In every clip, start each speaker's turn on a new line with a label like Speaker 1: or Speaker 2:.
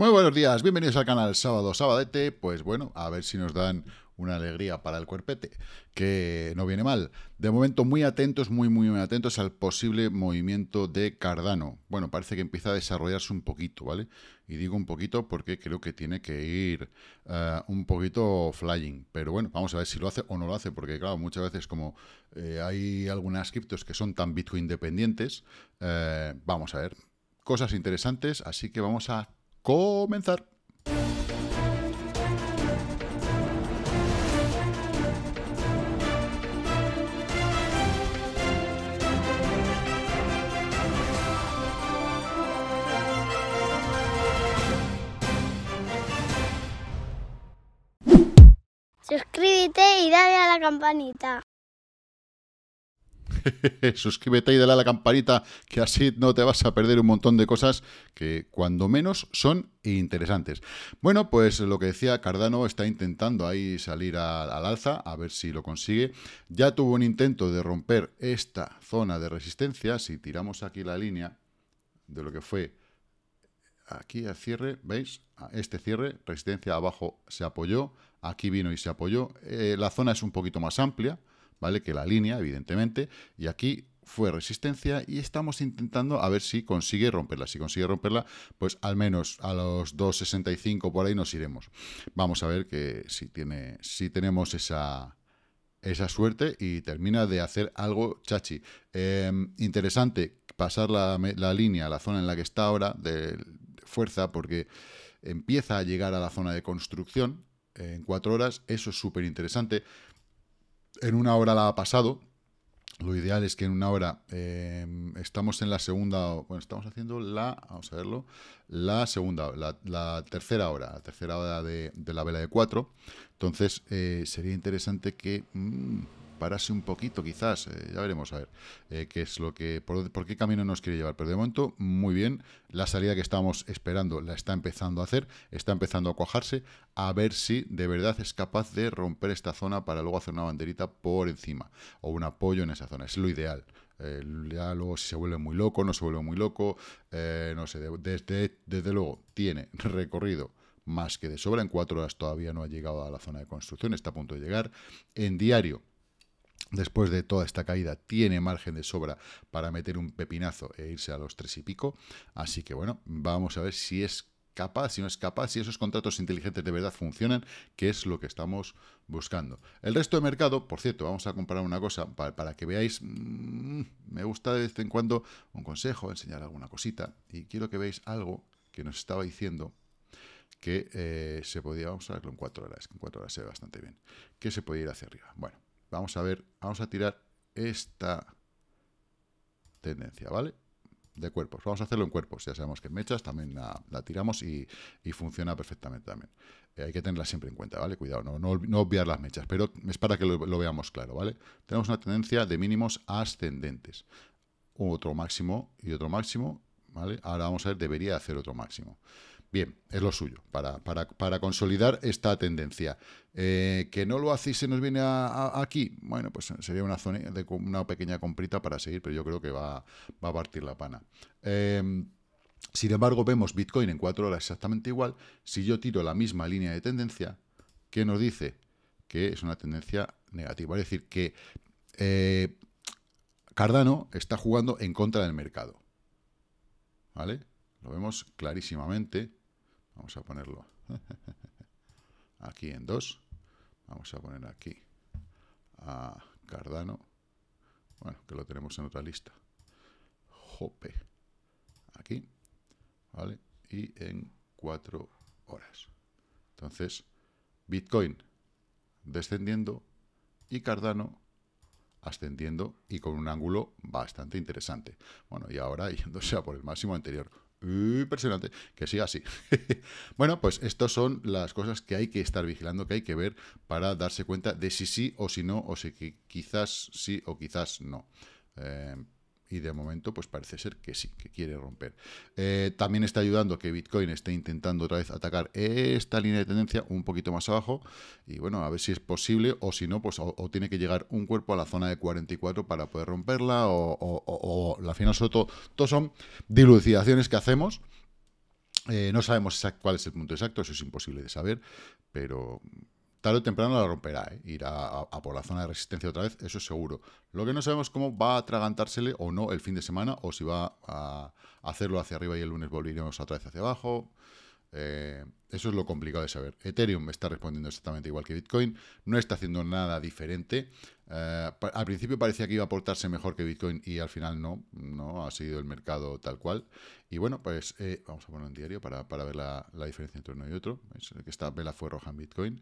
Speaker 1: Muy buenos días, bienvenidos al canal Sábado Sabadete. Pues bueno, a ver si nos dan una alegría para el cuerpete, que no viene mal. De momento muy atentos, muy, muy, muy atentos al posible movimiento de Cardano. Bueno, parece que empieza a desarrollarse un poquito, ¿vale? Y digo un poquito porque creo que tiene que ir eh, un poquito flying. Pero bueno, vamos a ver si lo hace o no lo hace, porque claro, muchas veces como eh, hay algunas criptos que son tan Bitcoin dependientes, eh, vamos a ver. Cosas interesantes, así que vamos a comenzar. Suscríbete y dale a la campanita. suscríbete y dale a la campanita, que así no te vas a perder un montón de cosas que cuando menos son interesantes. Bueno, pues lo que decía, Cardano está intentando ahí salir al alza, a ver si lo consigue. Ya tuvo un intento de romper esta zona de resistencia, si tiramos aquí la línea de lo que fue aquí al cierre, ¿veis? Este cierre, resistencia abajo se apoyó, aquí vino y se apoyó. Eh, la zona es un poquito más amplia, ¿vale? Que la línea, evidentemente, y aquí fue resistencia y estamos intentando a ver si consigue romperla. Si consigue romperla, pues al menos a los 2.65 por ahí nos iremos. Vamos a ver que si, tiene, si tenemos esa, esa suerte y termina de hacer algo chachi. Em, interesante pasar la, la, línea, la zona en la que está ahora, de fuerza, porque empieza a llegar a la zona de construcción en cuatro horas. Eso es súper interesante en una hora la ha pasado. Lo ideal es que en una hora em, estamos en la segunda, bueno, estamos haciendo la, vamos a verlo, la segunda, la, tercera hora, la tercera hora de, la vela de cuatro. Entonces, eh, sería interesante que... Mm, parase un poquito, quizás, eh, ya veremos a ver eh, qué es lo que, por, qué camino nos quiere llevar. Pero de momento, muy bien, la salida que estábamos esperando la está empezando a hacer, está empezando a cuajarse, a ver si de verdad es capaz de romper esta zona para luego hacer una banderita por encima o un apoyo en esa zona, es lo ideal. Eh, ya luego si se vuelve muy loco, no se vuelve muy loco, no sé, desde, desde luego tiene recorrido más que de sobra. En cuatro horas todavía no ha llegado a la zona de construcción, está a punto de llegar. En diario después de toda esta caída, tiene margen de sobra para meter un pepinazo e irse a los tres y pico. Así que bueno, vamos a ver si es capaz, si no es capaz, si esos contratos inteligentes de verdad funcionan, que es lo que estamos buscando. El resto de mercado, por cierto, vamos a comparar una cosa para, que veáis, mm, me gusta de vez en cuando un consejo, enseñar alguna cosita, y quiero que veáis algo que nos estaba diciendo que eh, se podía, vamos a verlo en cuatro horas, en cuatro horas se ve bastante bien, que se podía ir hacia arriba. Bueno, Vamos a ver, vamos a tirar esta tendencia, ¿vale? De cuerpos. Vamos a hacerlo en cuerpos. Ya sabemos que en mechas también la, tiramos y, funciona perfectamente también. Eh, hay que tenerla siempre en cuenta, ¿vale? Cuidado, no, obviar las mechas, pero es para que lo, lo, veamos claro, ¿vale? Tenemos una tendencia de mínimos ascendentes. Otro máximo y otro máximo, ¿vale? Ahora vamos a ver, debería hacer otro máximo. Bien, es lo suyo, para, consolidar esta tendencia. Eh, que no lo hace y se nos viene aquí, bueno, pues sería una zona de una pequeña comprita para seguir, pero yo creo que va, a partir la pana. Em, sin embargo, vemos Bitcoin en cuatro horas exactamente igual. Si yo tiro la misma línea de tendencia, ¿qué nos dice? Que es una tendencia negativa. Es decir, que eh, Cardano está jugando en contra del mercado. ¿Vale? Lo vemos clarísimamente. Vamos a ponerlo aquí en dos Vamos a poner aquí a Cardano. Bueno, que lo tenemos en otra lista. Jope. Aquí. ¿Vale? Y en cuatro horas. Entonces, Bitcoin descendiendo y Cardano ascendiendo y con un ángulo bastante interesante. Bueno, y ahora yéndose a por el máximo anterior impresionante. Que siga así. bueno, pues estas son las cosas que hay que estar vigilando, que hay que ver para darse cuenta de si sí o si no, o si quizás sí o quizás no. Eh, y de momento pues parece ser que sí, que quiere romper. Eh, también está ayudando que Bitcoin esté intentando otra vez atacar esta línea de tendencia un poquito más abajo y bueno, a ver si es posible o si no, pues o, tiene que llegar un cuerpo a la zona de 44 para poder romperla o, o, la final sobre todo, son dilucidaciones que hacemos. Eh, no sabemos cuál es el punto exacto, eso es imposible de saber, pero tarde o temprano la romperá, ¿eh? irá a, por la zona de resistencia otra vez, eso es seguro. Lo que no sabemos cómo va a atragantársele o no el fin de semana, o si va a hacerlo hacia arriba y el lunes volveremos otra vez hacia abajo. Eh, eso es lo complicado de saber. Ethereum está respondiendo exactamente igual que Bitcoin, no está haciendo nada diferente. Eh, al principio parecía que iba a portarse mejor que Bitcoin y al final no, no ha sido el mercado tal cual. Y bueno, pues eh, vamos a ponerlo en diario para, ver la, diferencia entre uno y otro. que esta vela fue roja en Bitcoin.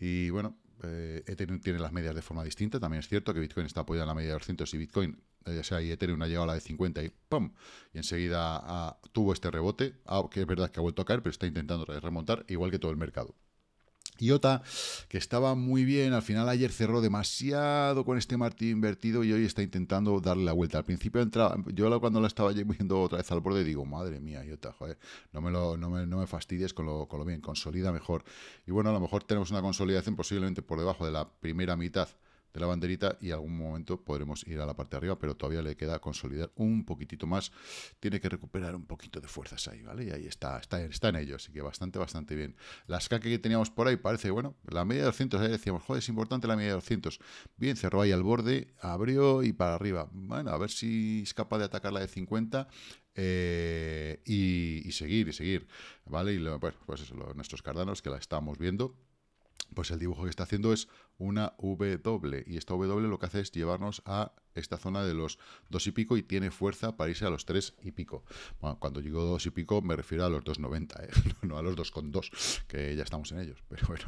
Speaker 1: Y bueno, Ethereum tiene las medias de forma distinta. También es cierto que Bitcoin está apoyado en la media de 200 y Bitcoin ya eh, sea, y Ethereum ha llegado a la de 50 y ¡pum! Y enseguida ah, tuvo este rebote, ah, que es verdad que ha vuelto a caer, pero está intentando remontar, igual que todo el mercado. IOTA, que estaba muy bien, al final ayer cerró demasiado con este martillo invertido y hoy está intentando darle la vuelta. Al principio entraba, yo cuando la estaba viendo otra vez al borde digo, madre mía, IOTA, joder, no me, lo, no me, fastidies con lo, con lo bien, consolida mejor. Y bueno, a lo mejor tenemos una consolidación posiblemente por debajo de la primera mitad de la banderita y algún momento podremos ir a la parte de arriba, pero todavía le queda consolidar un poquitito más. Tiene que recuperar un poquito de fuerzas ahí, ¿vale? Y ahí está, está, está en ello, así que bastante, bastante bien. Las K que teníamos por ahí parece, bueno, la media de 200, ahí decíamos, joder, es importante la media de 200. Bien, cerró ahí al borde, abrió y para arriba. Bueno, a ver si es capaz de atacar la de 50. Eh, y, seguir, y seguir, ¿vale? Y pues, pues eso, nuestros cardanos que la estamos viendo, pues el dibujo que está haciendo es una W y esta W lo que hace es llevarnos a esta zona de los 2 y pico y tiene fuerza para irse a los 3 y pico. Bueno, cuando digo 2 y pico me refiero a los 2,90, ¿eh? no a los 2,2, que ya estamos en ellos, pero bueno,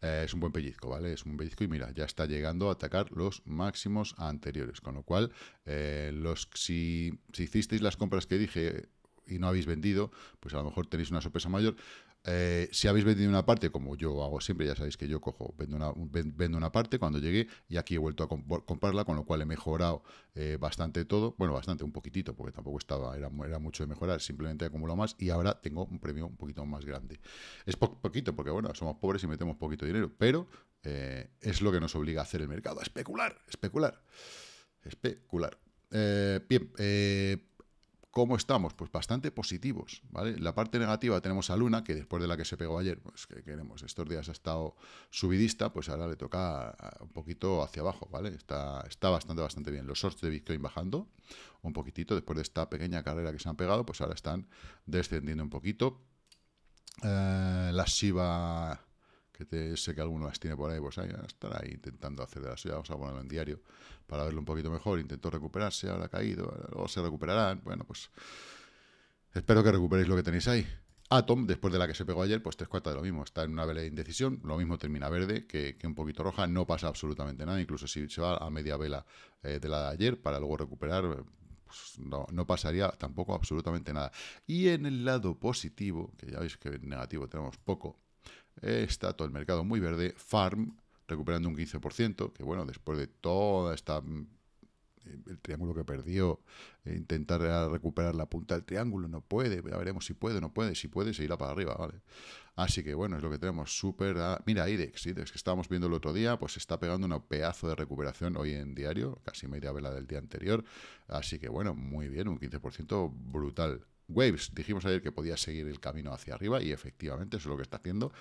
Speaker 1: eh, es un buen pellizco, ¿vale? Es un pellizco y mira, ya está llegando a atacar los máximos anteriores, con lo cual, eh, los, si, si hicisteis las compras que dije y no habéis vendido, pues a lo mejor tenéis una sorpresa mayor. Eh, si habéis vendido una parte, como yo hago siempre, ya sabéis que yo cojo, vendo una, parte cuando llegué y aquí he vuelto a comprarla, con lo cual he mejorado eh, bastante todo. Bueno, bastante, un poquitito, porque tampoco estaba, era, era mucho de mejorar, simplemente he más y ahora tengo un premio un poquito más grande. Es poquito, porque bueno, somos pobres y metemos poquito dinero, pero eh, es lo que nos obliga a hacer el mercado, especular, especular, especular. bien, ¿Cómo estamos? Pues bastante positivos, ¿vale? La parte negativa tenemos a Luna, que después de la que se pegó ayer, pues que queremos, estos días ha estado subidista, pues ahora le toca ah, un poquito hacia abajo, ¿vale? Está, está bastante, bastante bien. Los shorts de Bitcoin bajando un poquitito, después de esta pequeña carrera que se han pegado, pues ahora están descendiendo un poquito. Eh, la Shiba que sé que alguno las tiene por ahí, pues ahí estará ahí intentando hacer de la suya, vamos a ponerlo en diario para verlo un poquito mejor, intentó recuperarse, ahora ha caído, o se recuperarán, bueno, pues espero que recuperéis lo que tenéis ahí. Atom, después de la que se pegó ayer, pues tres cuartas de lo mismo, está en una vela de indecisión, lo mismo termina verde que, un poquito roja, no pasa absolutamente nada, incluso si se va a media vela eh, de la de ayer para luego recuperar, pues no, no, pasaría tampoco absolutamente nada. Y en el lado positivo, que ya veis que negativo tenemos poco, está todo el mercado muy verde, Farm recuperando un 15%, que bueno, después de toda esta mm, el triángulo que perdió, eh, intentar recuperar la punta del triángulo, no puede, ya veremos si puede, no puede, si puede, se irá para arriba, ¿vale? Así que bueno, es lo que tenemos, súper... Ah, mira, IDEX, IDEX, que estábamos viendo el otro día, pues está pegando un pedazo de recuperación hoy en diario, casi media vela del día anterior, así que bueno, muy bien, un 15% brutal. Waves, dijimos ayer que podía seguir el camino hacia arriba y efectivamente eso es lo que está haciendo.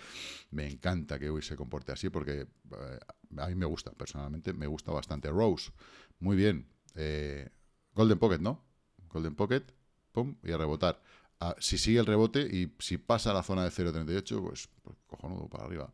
Speaker 1: Me encanta que hoy se comporte así porque eh, a mí me gusta, personalmente me gusta bastante. Rose, muy bien. Eh, Golden Pocket, ¿no? Golden Pocket, pum, y a rebotar. Ah, si sigue el rebote y si pasa la zona de 0.38, pues, pues cojonudo para arriba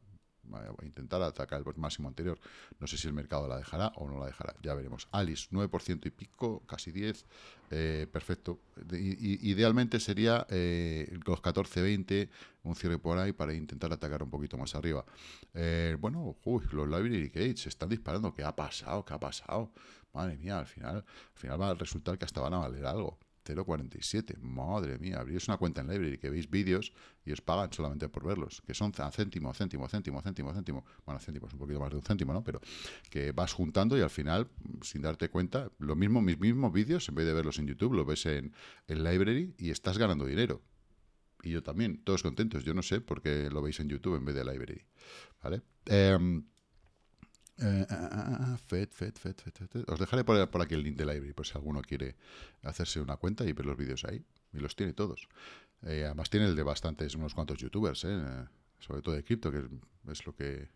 Speaker 1: intentar atacar el máximo anterior. No sé si el mercado la dejará o no la dejará, ya veremos. Alice, 9% y pico, casi 10, eh, perfecto. idealmente sería eh, los 14-20, un cierre por ahí para intentar atacar un poquito más arriba. Eh, bueno, uy, los Library Gates están disparando, ¿qué ha pasado? ¿Qué ha pasado? Madre mía, al final, al final va a resultar que hasta van a valer algo. 0,47. Madre mía, abrís una cuenta en Library que veis vídeos y os pagan solamente por verlos, que son a céntimo, céntimo, céntimo, céntimo, céntimo. Bueno, a céntimo es un poquito más de un céntimo, ¿no? Pero que vas juntando y al final, sin darte cuenta, lo mismo, mis mismos vídeos, en vez de verlos en YouTube, los ves en, en Library y estás ganando dinero. Y yo también, todos contentos. Yo no sé por qué lo veis en YouTube en vez de Library. ¿Vale? Em, os dejaré por, aquí el link de Library, por si alguno quiere hacerse una cuenta y ver los vídeos ahí. Y los tiene todos. Eh, además tiene el de bastantes, unos cuantos youtubers, eh, sobre todo de cripto, que es, lo que...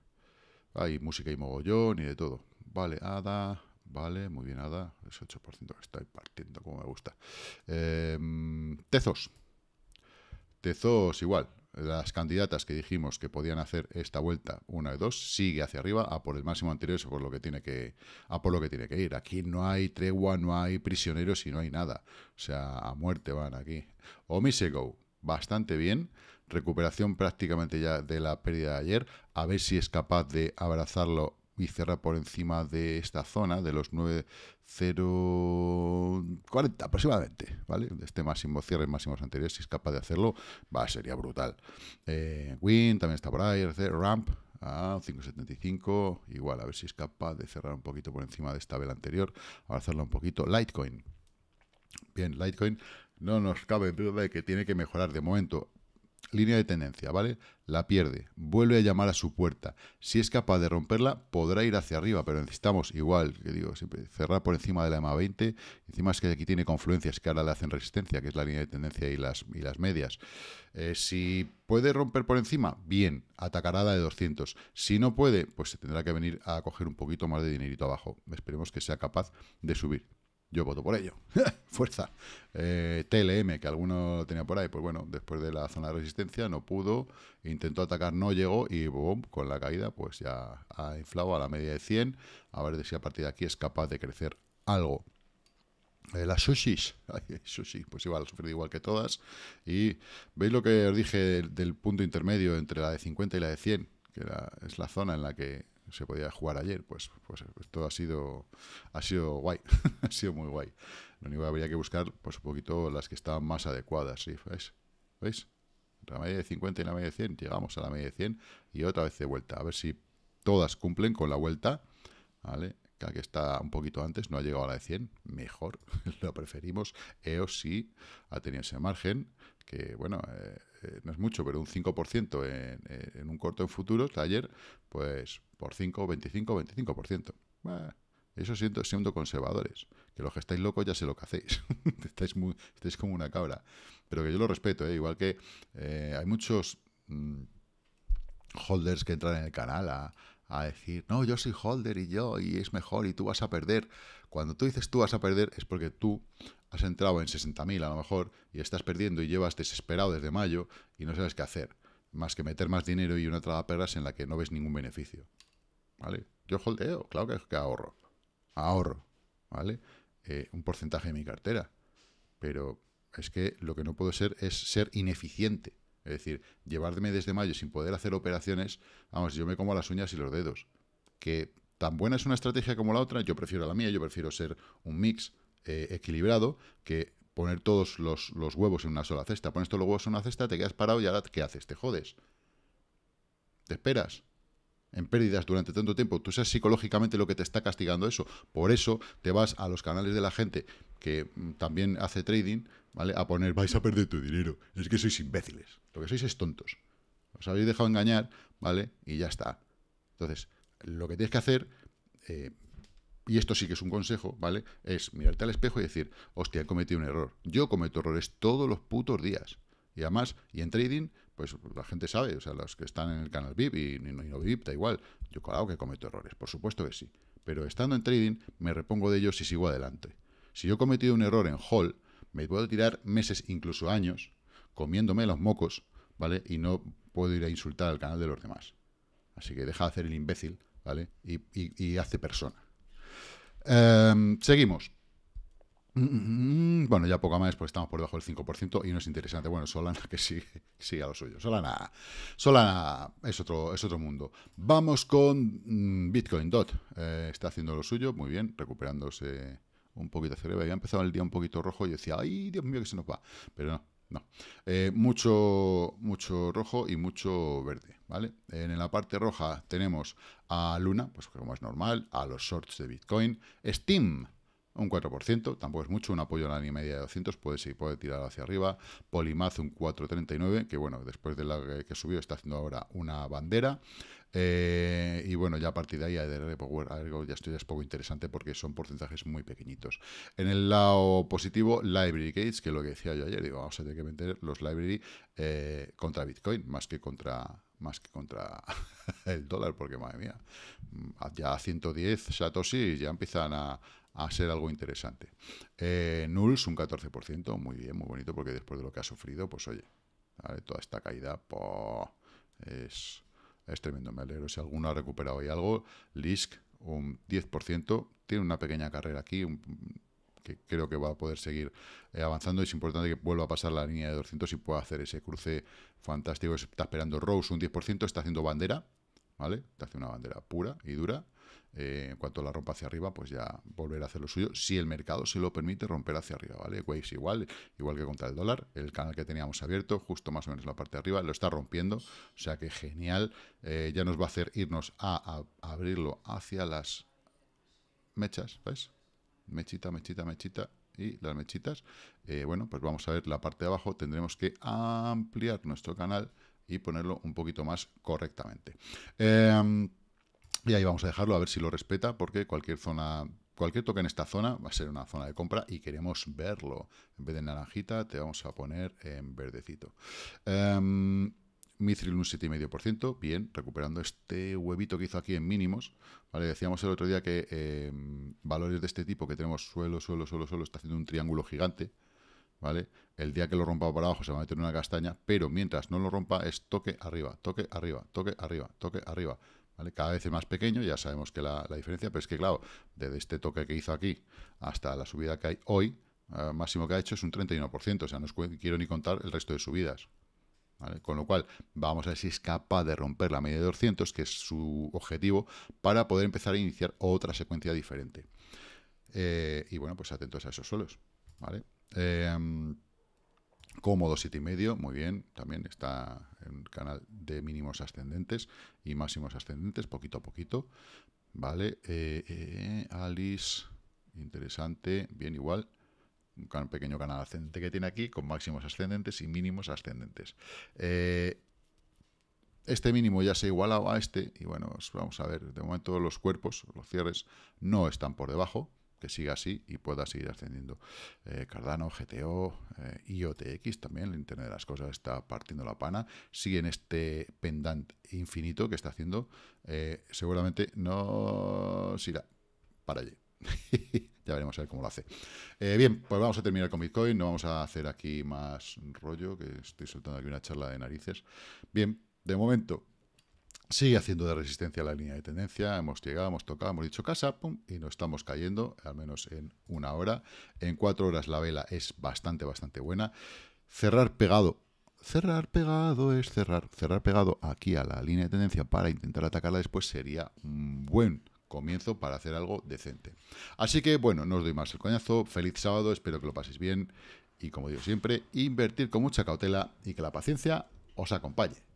Speaker 1: Hay música y mogollón y de todo. Vale, Ada, vale, muy bien Ada. Es 8% que estoy partiendo, como me gusta. Em, tezos. Tezos igual, las candidatas que dijimos que podían hacer esta vuelta, una de dos, sigue hacia arriba a por el máximo anterior, por lo que tiene que, a por lo que tiene que ir. Aquí no hay tregua, no hay prisioneros y no hay nada. O sea, a muerte van aquí. Omisego, bastante bien. Recuperación prácticamente ya de la pérdida de ayer. A ver si es capaz de abrazarlo y cierra por encima de esta zona, de los 9,040 aproximadamente, ¿vale? este máximo cierre, máximos anteriores, si es capaz de hacerlo, va, sería brutal. Eh, Win también está por ahí, Ramp a 5,75, igual, a ver si es capaz de cerrar un poquito por encima de esta vela anterior, hacerlo un poquito. Litecoin. Bien, Litecoin no nos cabe duda de que tiene que mejorar de momento línea de tendencia, ¿vale? La pierde, vuelve a llamar a su puerta. Si es capaz de romperla, podrá ir hacia arriba, pero necesitamos igual, que digo, cerrar por encima de la EMA 20. Encima es que aquí tiene confluencias que ahora le hacen resistencia, que es la línea de tendencia y las, y las medias. Eh, si puede romper por encima, bien, atacará la de 200. Si no puede, pues se tendrá que venir a coger un poquito más de dinerito abajo. Esperemos que sea capaz de subir yo voto por ello. Fuerza. Eh, TLM, que alguno tenía por ahí, pues bueno, después de la zona de resistencia no pudo, intentó atacar, no llegó y con la caída pues ya ha inflado a la media de 100. A ver si a partir de aquí es capaz de crecer algo. Eh, las sushis, Ay, sushi, pues igual, sufrir igual que todas. Y veis lo que os dije del, punto intermedio entre la de 50 y la de 100, que es la zona en la que se podía jugar ayer, pues, pues, todo ha sido, ha sido guay, ha sido muy guay. Lo único habría que buscar, pues un poquito las que estaban más adecuadas, ¿sí? ¿Veis? la media de 50 y la media de 100, llegamos a la media de 100 y otra vez de vuelta. A ver si todas cumplen con la vuelta, ¿vale? Que la que está un poquito antes no ha llegado a la de 100, mejor, lo preferimos. EOS sí ha tenido ese margen, que bueno, eh, eh, no es mucho, pero un 5% eh, en, un corto en futuros, ayer, pues por 5, 25, 25%. eso siento, siendo conservadores, que los que estáis locos ya sé lo que hacéis, estáis, como una cabra, pero que yo lo respeto, igual que hay muchos mm, holders que entran en el canal a, a decir, no, yo soy holder y yo, y es mejor, y tú vas a perder. Cuando tú dices tú vas a perder, es porque tú has entrado en 60.000 a lo mejor y estás perdiendo y llevas desesperado desde mayo y no sabes qué hacer, más que meter más dinero y una traba perras en la que no ves ningún beneficio. ¿Vale? Yo holdeo, claro que, ahorro. Ahorro, ¿vale? Eh, un porcentaje de mi cartera. Pero es que lo que no puedo ser es ser ineficiente. Es decir, llevarme desde mayo sin poder hacer operaciones, vamos, yo me como las uñas y los dedos. Que tan buena es una estrategia como la otra, yo prefiero la mía, yo prefiero ser un mix, eh, equilibrado que poner todos los, huevos en una sola cesta. Pones todos los huevos en una cesta, te quedas parado y ahora ¿qué haces? Te jodes. Te esperas. En pérdidas durante tanto tiempo. Tú sabes psicológicamente lo que te está castigando eso. Por eso te vas a los canales de la gente que mm, también hace trading, ¿vale? A poner, vais a perder tu dinero. Es que sois imbéciles. Lo que sois es tontos. Os habéis dejado engañar, ¿vale? Y ya está. Entonces, lo que tienes que hacer, eh, y esto sí que es un consejo, ¿vale? Es mirarte al espejo y decir, hostia, he cometido un error. Yo cometo errores todos los putos días. Y además, y en trading, pues la gente sabe, o sea, los que están en el canal VIP y, no, VIP, da igual. Yo claro que cometo errores, por supuesto que sí. Pero estando en trading, me repongo de ellos y sigo adelante. Si yo he cometido un error en Hall, me puedo tirar meses, incluso años, comiéndome los mocos, ¿vale? Y no puedo ir a insultar al canal de los demás. Así que deja de hacer el imbécil, ¿vale? Y, y hace persona. Em, seguimos. Mm, mm, mm. Bueno, ya poco más, pues estamos por debajo del 5% y no es interesante. Bueno, Solana que sigue, sigue a lo suyo. Solana, Solana es otro, es otro mundo. Vamos con Bitcoin Dot. Eh, está haciendo lo suyo, muy bien, recuperándose un poquito de cerebro. Había empezado el día un poquito rojo y decía, ay, Dios mío, que se nos va. Pero no, no. Eh, mucho, mucho rojo y mucho verde, ¿vale? En la parte roja tenemos a Luna, pues como es normal, a los shorts de Bitcoin. Steam, un 4%, tampoco es mucho, un apoyo a la media de 200, puede, seguir puede tirar hacia arriba, Polimaz un 4,39, que bueno, después de la que subió está haciendo ahora una bandera, eh, y bueno, ya a partir de ahí, de Power, algo ya es poco interesante porque son porcentajes muy pequeñitos. En el lado positivo, Library Gates, que es lo que decía yo ayer, digo, vamos a tener que vender los Library eh, contra Bitcoin, más que contra más que contra el dólar, porque madre mía, ya a 110 Satoshi ya empiezan a, a ser algo interesante. Eh, Nulls, un 14%, muy bien, muy bonito, porque después de lo que ha sufrido, pues oye, toda esta caída es, tremendo. Me alegro si alguno ha recuperado y algo. Lisk, un 10%, tiene una pequeña carrera aquí, que creo que va a poder seguir eh, avanzando. Es importante que vuelva a pasar la línea de 200 y pueda hacer ese cruce fantástico. Está esperando Rose un 10%, está haciendo bandera, ¿vale? está haciendo una bandera pura y dura. Eh, en cuanto la rompa hacia arriba, pues ya volver a hacer lo suyo, si el mercado se lo permite romper hacia arriba, ¿vale? Waves igual, igual que contra el dólar, el canal que teníamos abierto, justo más o menos la parte de arriba, lo está rompiendo, o sea que genial, eh, ya nos va a hacer irnos a, abrirlo hacia las mechas, ¿ves? Mechita, mechita, mechita, y las mechitas, eh, bueno, pues vamos a ver la parte de abajo, tendremos que ampliar nuestro canal y ponerlo un poquito más correctamente. Em, y ahí vamos a dejarlo, a ver si lo respeta, porque cualquier zona, cualquier toque en esta zona va a ser una zona de compra y queremos verlo. En vez de naranjita, te vamos a poner en verdecito. Um, Mithril un 7,5%, bien, recuperando este huevito que hizo aquí en mínimos, ¿vale? Decíamos el otro día que em, valores de este tipo que tenemos suelo, suelo, suelo, suelo, está haciendo un triángulo gigante, ¿vale? El día que lo rompa para abajo se va a meter una castaña, pero mientras no lo rompa es toque arriba, toque arriba, toque arriba, toque arriba. Cada vez es más pequeño, ya sabemos que la, diferencia, pero es que claro, desde este toque que hizo aquí hasta la subida que hay hoy, eh, máximo que ha hecho es un 31%, o sea, no quiero ni contar el resto de subidas. Con lo cual, vamos a ver si es capaz de romper la media de 200, que es su objetivo, para poder empezar a iniciar otra secuencia diferente. Eh, y bueno, pues atentos a esos solos. ¿vale? Em, Cómodo 7,5, muy bien, también está en un canal de mínimos ascendentes y máximos ascendentes, poquito a poquito. Vale, eh, eh, Alice, interesante, bien igual. Un pequeño canal ascendente que tiene aquí con máximos ascendentes y mínimos ascendentes. Eh, este mínimo ya se ha igualado a este y bueno, vamos a ver, de momento los cuerpos, los cierres, no están por debajo, que siga así y pueda seguir ascendiendo. Eh, Cardano, GTO, eh, IOTX también, el Internet de las Cosas está partiendo la pana, sigue en este pendant infinito que está haciendo, eh, seguramente no se irá para allí. ya veremos a ver cómo lo hace. bien, pues vamos a terminar con Bitcoin. No vamos a hacer aquí más rollo, que estoy soltando aquí una charla de narices. Bien, de momento, Sigue haciendo de resistencia la línea de tendencia, hemos llegado, hemos tocado, hemos dicho casa, y nos estamos cayendo, al menos en una hora. En cuatro horas la vela es bastante, bastante buena. Cerrar pegado, cerrar pegado es cerrar, cerrar pegado aquí a la línea de tendencia para intentar atacarla después sería un buen comienzo para hacer algo decente. Así que bueno, no os doy más el coñazo, feliz sábado, espero que lo paséis bien y como digo siempre, invertir con mucha cautela y que la paciencia os acompañe.